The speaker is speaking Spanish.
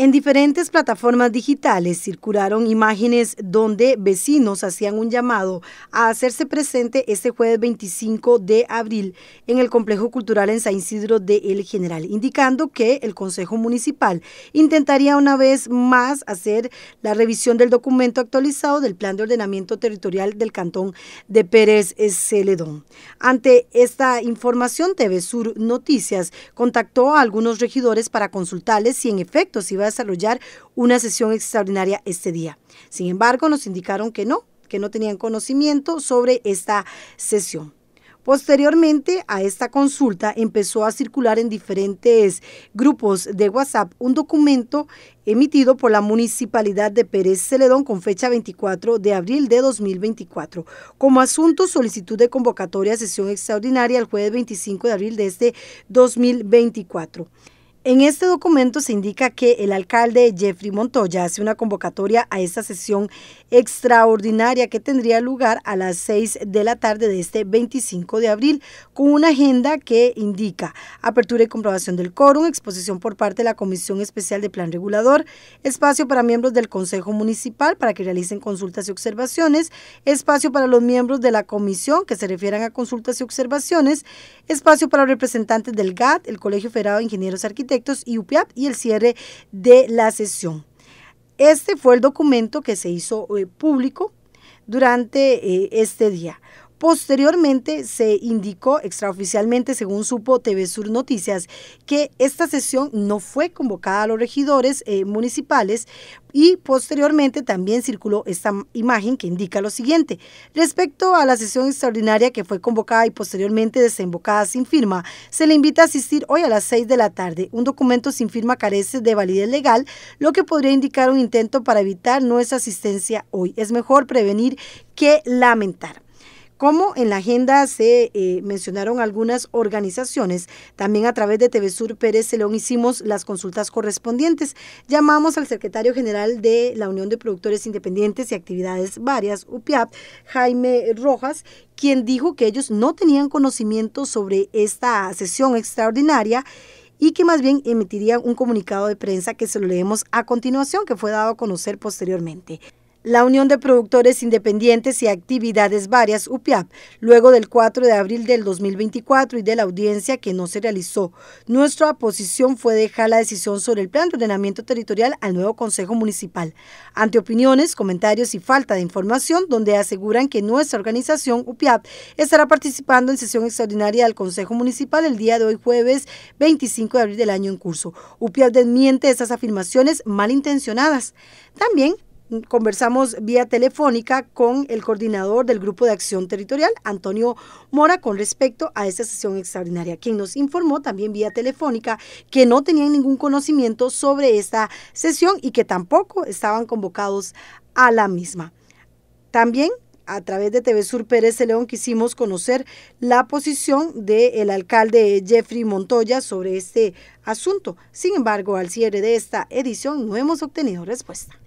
En diferentes plataformas digitales circularon imágenes donde vecinos hacían un llamado a hacerse presente este jueves 25 de abril en el Complejo Cultural en San Isidro de El General, indicando que el Consejo Municipal intentaría una vez más hacer la revisión del documento actualizado del Plan de Ordenamiento Territorial del Cantón de Pérez Celedón. Ante esta información, TV Sur Noticias contactó a algunos regidores para consultarles si en efecto se iba a desarrollar una sesión extraordinaria este día. Sin embargo, nos indicaron que no, que no tenían conocimiento sobre esta sesión. Posteriormente a esta consulta empezó a circular en diferentes grupos de WhatsApp un documento emitido por la Municipalidad de Pérez Celedón con fecha 24 de abril de 2024. Como asunto, solicitud de convocatoria a sesión extraordinaria el jueves 25 de abril de este 2024. En este documento se indica que el alcalde Jeffrey Montoya hace una convocatoria a esta sesión extraordinaria que tendría lugar a las 6 de la tarde de este 25 de abril con una agenda que indica apertura y comprobación del quórum, exposición por parte de la Comisión Especial de Plan Regulador, espacio para miembros del Consejo Municipal para que realicen consultas y observaciones, espacio para los miembros de la comisión que se refieran a consultas y observaciones, espacio para representantes del GAT, el Colegio Federado de Ingenieros Arquitectos, y y el cierre de la sesión. Este fue el documento que se hizo eh, público durante eh, este día. Posteriormente se indicó extraoficialmente, según supo TV Sur Noticias, que esta sesión no fue convocada a los regidores eh, municipales y posteriormente también circuló esta imagen que indica lo siguiente. Respecto a la sesión extraordinaria que fue convocada y posteriormente desembocada sin firma, se le invita a asistir hoy a las 6 de la tarde. Un documento sin firma carece de validez legal, lo que podría indicar un intento para evitar nuestra asistencia hoy. Es mejor prevenir que lamentar. Como en la agenda se eh, mencionaron algunas organizaciones, también a través de Sur Pérez Celón hicimos las consultas correspondientes. Llamamos al secretario general de la Unión de Productores Independientes y Actividades Varias, UPIAP, Jaime Rojas, quien dijo que ellos no tenían conocimiento sobre esta sesión extraordinaria y que más bien emitirían un comunicado de prensa que se lo leemos a continuación, que fue dado a conocer posteriormente. La Unión de Productores Independientes y Actividades Varias, UPIAP, luego del 4 de abril del 2024 y de la audiencia que no se realizó, nuestra posición fue dejar la decisión sobre el plan de ordenamiento territorial al nuevo Consejo Municipal, ante opiniones, comentarios y falta de información, donde aseguran que nuestra organización, UPIAP, estará participando en sesión extraordinaria del Consejo Municipal el día de hoy jueves 25 de abril del año en curso. UPIAP desmiente esas afirmaciones malintencionadas. También conversamos vía telefónica con el coordinador del Grupo de Acción Territorial, Antonio Mora, con respecto a esta sesión extraordinaria, quien nos informó también vía telefónica que no tenían ningún conocimiento sobre esta sesión y que tampoco estaban convocados a la misma. También a través de TV Sur Pérez León quisimos conocer la posición del alcalde Jeffrey Montoya sobre este asunto. Sin embargo, al cierre de esta edición no hemos obtenido respuesta.